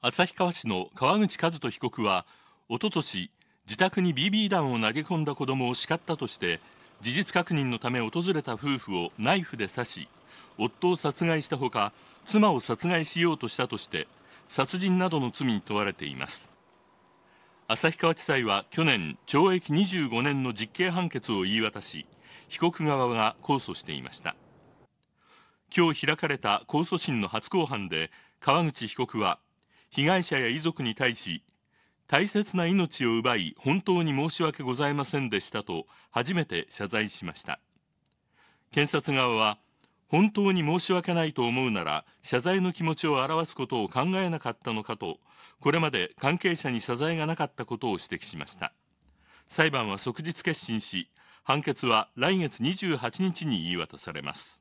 旭川市の川口和人被告は一昨年自宅に BB 弾を投げ込んだ子供を叱ったとして事実確認のため訪れた夫婦をナイフで刺し夫を殺害したほか妻を殺害しようとしたとして殺人などの罪に問われています旭川地裁は去年懲役25年の実刑判決を言い渡し被告側が控訴していました今日開かれた控訴審の初公判で川口被告は被害者や遺族に対し大切な命を奪い本当に申し訳ございませんでしたと初めて謝罪しました検察側は本当に申し訳ないと思うなら謝罪の気持ちを表すことを考えなかったのかとこれまで関係者に謝罪がなかったことを指摘しました裁判は即日結審し判決は来月28日に言い渡されます